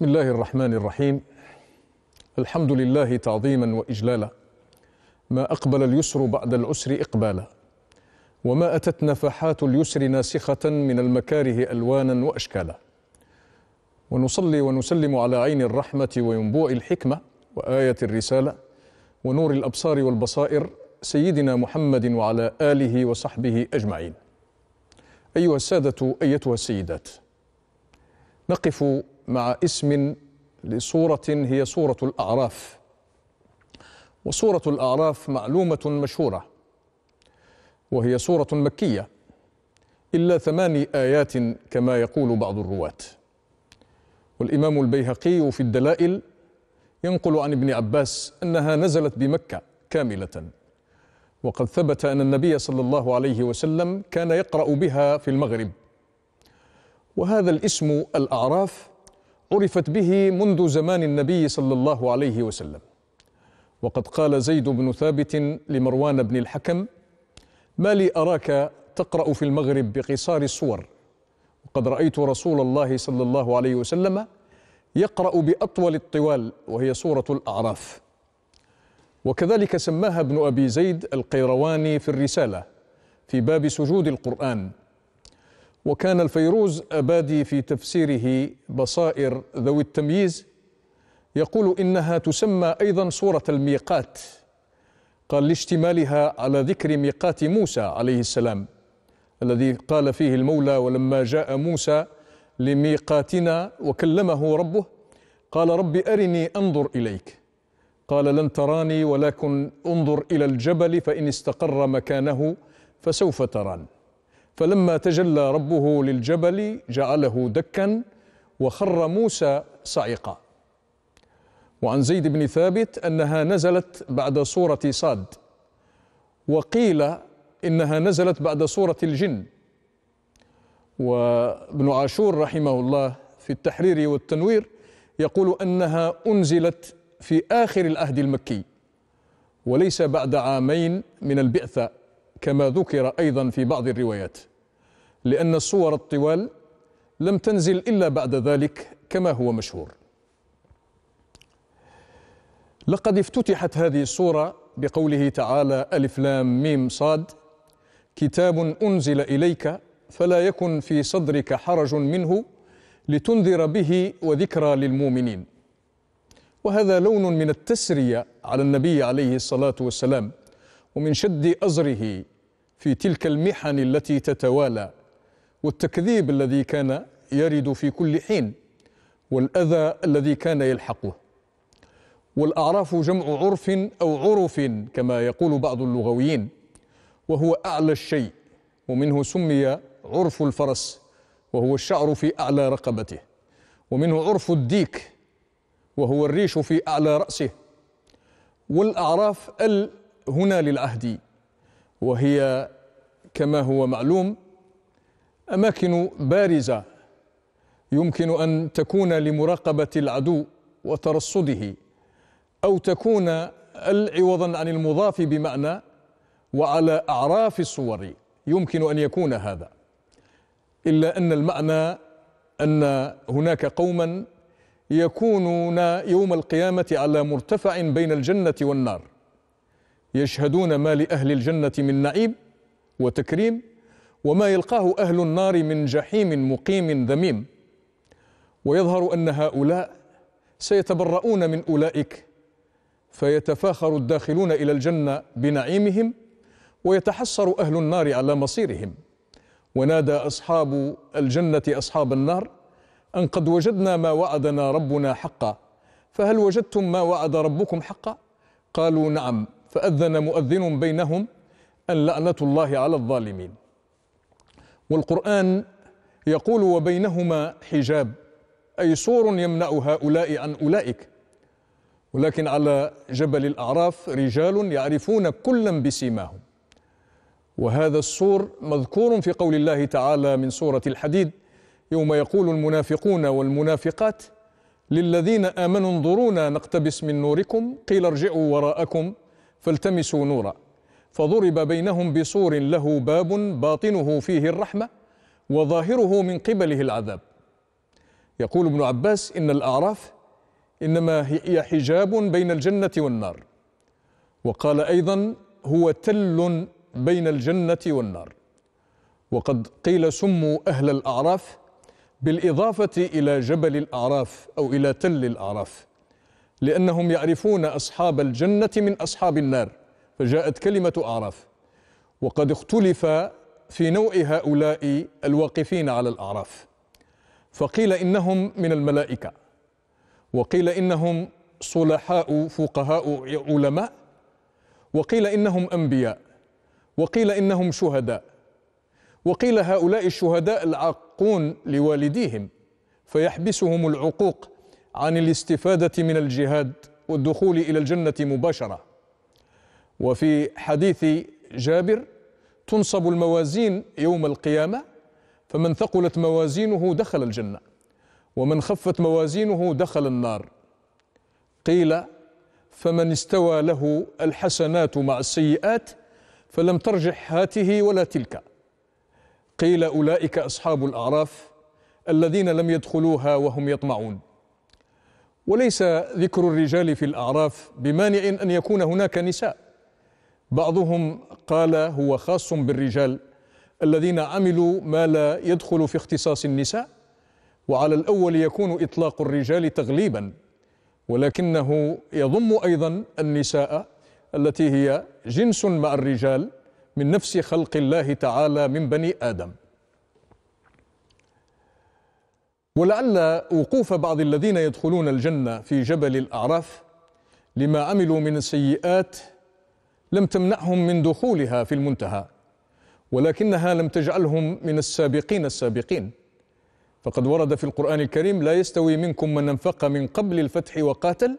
بسم الله الرحمن الرحيم الحمد لله تعظيما واجلالا ما اقبل اليسر بعد العسر اقبالا وما اتت نفحات اليسر ناسخه من المكاره الوانا واشكالا ونصلي ونسلم على عين الرحمه وينبوع الحكمه وايه الرساله ونور الابصار والبصائر سيدنا محمد وعلى اله وصحبه اجمعين ايها الساده ايتها السيدات نقف مع اسم لصورة هي صورة الأعراف وصورة الأعراف معلومة مشهورة وهي صورة مكية إلا ثماني آيات كما يقول بعض الرواة والإمام البيهقي في الدلائل ينقل عن ابن عباس أنها نزلت بمكة كاملة وقد ثبت أن النبي صلى الله عليه وسلم كان يقرأ بها في المغرب وهذا الاسم الاعراف عرفت به منذ زمان النبي صلى الله عليه وسلم وقد قال زيد بن ثابت لمروان بن الحكم ما لي اراك تقرا في المغرب بقصار السور وقد رايت رسول الله صلى الله عليه وسلم يقرا باطول الطوال وهي سوره الاعراف وكذلك سماها ابن ابي زيد القيرواني في الرساله في باب سجود القران وكان الفيروز أبادي في تفسيره بصائر ذوي التمييز يقول إنها تسمى أيضا صورة الميقات قال لاشتمالها على ذكر ميقات موسى عليه السلام الذي قال فيه المولى ولما جاء موسى لميقاتنا وكلمه ربه قال رب أرني أنظر إليك قال لن تراني ولكن انظر إلى الجبل فإن استقر مكانه فسوف تراني فلما تجلى ربه للجبل جعله دكا وخر موسى صعقا وعن زيد بن ثابت انها نزلت بعد سوره صاد وقيل انها نزلت بعد سوره الجن وابن عاشور رحمه الله في التحرير والتنوير يقول انها انزلت في اخر العهد المكي وليس بعد عامين من البعثه كما ذكر ايضا في بعض الروايات لأن الصور الطوال لم تنزل إلا بعد ذلك كما هو مشهور لقد افتتحت هذه الصورة بقوله تعالى ألف لام ميم صاد كتاب أنزل إليك فلا يكن في صدرك حرج منه لتنذر به وذكرى للمؤمنين وهذا لون من التسرية على النبي عليه الصلاة والسلام ومن شد أزره في تلك المحن التي تتوالى والتكذيب الذي كان يرد في كل حين والأذى الذي كان يلحقه والأعراف جمع عرف أو عرف كما يقول بعض اللغويين وهو أعلى الشيء ومنه سمي عرف الفرس وهو الشعر في أعلى رقبته ومنه عرف الديك وهو الريش في أعلى رأسه والأعراف ال هنا للعهد وهي كما هو معلوم اماكن بارزه يمكن ان تكون لمراقبه العدو وترصده او تكون العوضا عن المضاف بمعنى وعلى اعراف الصور يمكن ان يكون هذا الا ان المعنى ان هناك قوما يكونون يوم القيامه على مرتفع بين الجنه والنار يشهدون ما لاهل الجنه من نعيم وتكريم وما يلقاه اهل النار من جحيم مقيم ذميم ويظهر ان هؤلاء سيتبرؤون من اولئك فيتفاخر الداخلون الى الجنه بنعيمهم ويتحسر اهل النار على مصيرهم ونادى اصحاب الجنه اصحاب النار ان قد وجدنا ما وعدنا ربنا حقا فهل وجدتم ما وعد ربكم حقا قالوا نعم فاذن مؤذن بينهم ان لعنه الله على الظالمين والقرآن يقول وبينهما حجاب أي سور يمنع هؤلاء عن أولئك ولكن على جبل الأعراف رجال يعرفون كلا بسيماهم وهذا السور مذكور في قول الله تعالى من سورة الحديد يوم يقول المنافقون والمنافقات للذين آمنوا انظرونا نقتبس من نوركم قيل ارجعوا وراءكم فالتمسوا نورا فضرب بينهم بسور له باب باطنه فيه الرحمه وظاهره من قبله العذاب يقول ابن عباس ان الاعراف انما هي حجاب بين الجنه والنار وقال ايضا هو تل بين الجنه والنار وقد قيل سموا اهل الاعراف بالاضافه الى جبل الاعراف او الى تل الاعراف لانهم يعرفون اصحاب الجنه من اصحاب النار فجاءت كلمة أعراف وقد اختلف في نوع هؤلاء الواقفين على الأعراف فقيل إنهم من الملائكة وقيل إنهم صلحاء فقهاء علماء وقيل إنهم أنبياء وقيل إنهم شهداء وقيل هؤلاء الشهداء العاقون لوالديهم فيحبسهم العقوق عن الاستفادة من الجهاد والدخول إلى الجنة مباشرة وفي حديث جابر تنصب الموازين يوم القيامة فمن ثقلت موازينه دخل الجنة ومن خفت موازينه دخل النار قيل فمن استوى له الحسنات مع السيئات فلم ترجح هاته ولا تلك قيل أولئك أصحاب الأعراف الذين لم يدخلوها وهم يطمعون وليس ذكر الرجال في الأعراف بمانع أن يكون هناك نساء بعضهم قال هو خاص بالرجال الذين عملوا ما لا يدخل في اختصاص النساء وعلى الاول يكون اطلاق الرجال تغليبا ولكنه يضم ايضا النساء التي هي جنس مع الرجال من نفس خلق الله تعالى من بني ادم ولعل وقوف بعض الذين يدخلون الجنه في جبل الاعراف لما عملوا من سيئات لم تمنعهم من دخولها في المنتهى ولكنها لم تجعلهم من السابقين السابقين فقد ورد في القرآن الكريم لا يستوي منكم من أنفق من قبل الفتح وقاتل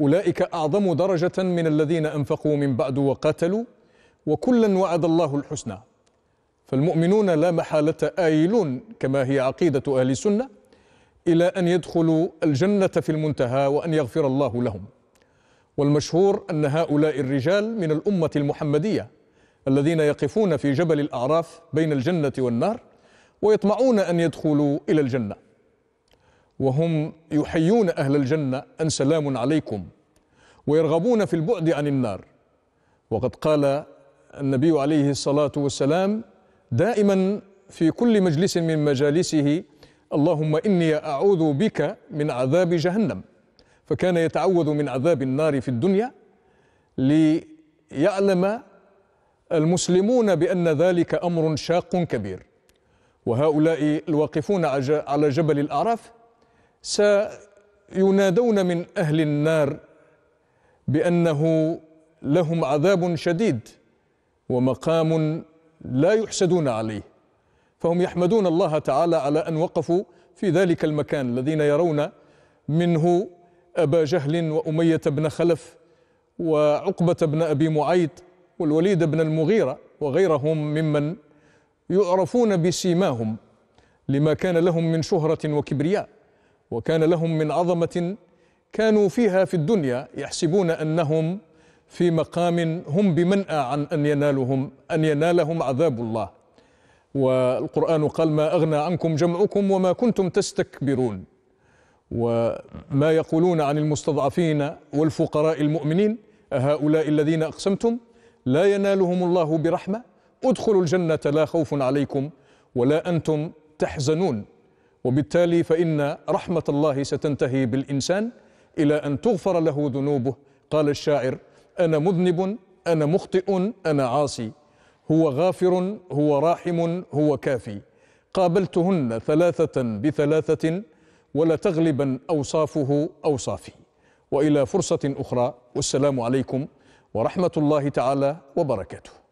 أولئك أعظم درجة من الذين أنفقوا من بعد وقاتلوا وكلا وعد الله الحسنى فالمؤمنون لا محالة آيلون كما هي عقيدة أهل السنة إلى أن يدخلوا الجنة في المنتهى وأن يغفر الله لهم والمشهور أن هؤلاء الرجال من الأمة المحمدية الذين يقفون في جبل الأعراف بين الجنة والنار ويطمعون أن يدخلوا إلى الجنة وهم يحيون أهل الجنة أن سلام عليكم ويرغبون في البعد عن النار وقد قال النبي عليه الصلاة والسلام دائما في كل مجلس من مجالسه اللهم إني أعوذ بك من عذاب جهنم فكان يتعوذ من عذاب النار في الدنيا ليعلم المسلمون بأن ذلك أمر شاق كبير وهؤلاء الواقفون على جبل الأعراف سينادون من أهل النار بأنه لهم عذاب شديد ومقام لا يحسدون عليه فهم يحمدون الله تعالى على أن وقفوا في ذلك المكان الذين يرون منه أبا جهل وأمية بن خلف وعقبة بن أبي معيط والوليد بن المغيرة وغيرهم ممن يعرفون بسيماهم لما كان لهم من شهرة وكبرياء وكان لهم من عظمة كانوا فيها في الدنيا يحسبون أنهم في مقام هم بمنأى عن أن ينالهم أن ينالهم عذاب الله والقرآن قال ما أغنى عنكم جمعكم وما كنتم تستكبرون وما يقولون عن المستضعفين والفقراء المؤمنين هؤلاء الذين أقسمتم لا ينالهم الله برحمة ادخلوا الجنة لا خوف عليكم ولا أنتم تحزنون وبالتالي فإن رحمة الله ستنتهي بالإنسان إلى أن تغفر له ذنوبه قال الشاعر أنا مذنب أنا مخطئ أنا عاصي هو غافر هو راحم هو كافي قابلتهن ثلاثة بثلاثة ولا تغلبا أوصافه أوصافي وإلى فرصة أخرى والسلام عليكم ورحمة الله تعالى وبركاته